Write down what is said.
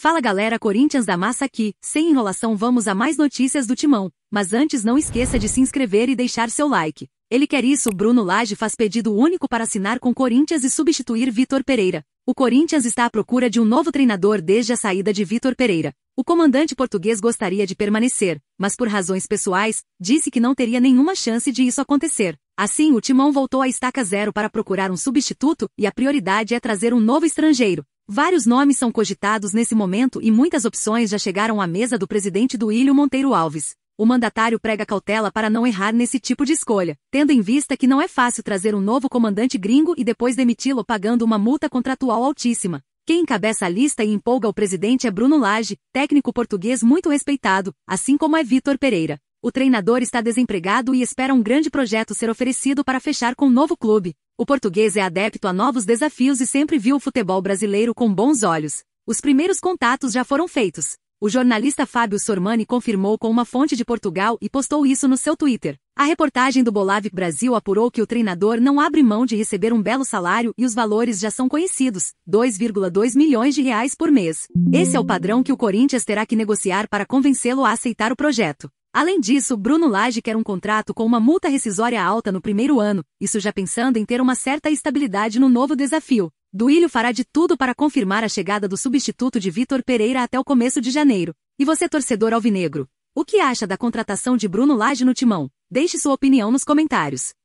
Fala galera Corinthians da Massa aqui, sem enrolação vamos a mais notícias do Timão, mas antes não esqueça de se inscrever e deixar seu like. Ele quer isso, Bruno Lage faz pedido único para assinar com Corinthians e substituir Vitor Pereira. O Corinthians está à procura de um novo treinador desde a saída de Vitor Pereira. O comandante português gostaria de permanecer, mas por razões pessoais, disse que não teria nenhuma chance de isso acontecer. Assim, o Timão voltou à estaca zero para procurar um substituto e a prioridade é trazer um novo estrangeiro. Vários nomes são cogitados nesse momento e muitas opções já chegaram à mesa do presidente do Ilho Monteiro Alves. O mandatário prega cautela para não errar nesse tipo de escolha, tendo em vista que não é fácil trazer um novo comandante gringo e depois demiti-lo pagando uma multa contratual altíssima. Quem encabeça a lista e empolga o presidente é Bruno Lage, técnico português muito respeitado, assim como é Vitor Pereira. O treinador está desempregado e espera um grande projeto ser oferecido para fechar com um novo clube. O português é adepto a novos desafios e sempre viu o futebol brasileiro com bons olhos. Os primeiros contatos já foram feitos. O jornalista Fábio Sormani confirmou com uma fonte de Portugal e postou isso no seu Twitter. A reportagem do Bolavic Brasil apurou que o treinador não abre mão de receber um belo salário e os valores já são conhecidos, 2,2 milhões de reais por mês. Esse é o padrão que o Corinthians terá que negociar para convencê-lo a aceitar o projeto. Além disso, Bruno Lage quer um contrato com uma multa rescisória alta no primeiro ano, isso já pensando em ter uma certa estabilidade no novo desafio. Duílio fará de tudo para confirmar a chegada do substituto de Vitor Pereira até o começo de janeiro. E você, torcedor alvinegro, o que acha da contratação de Bruno Lage no timão? Deixe sua opinião nos comentários.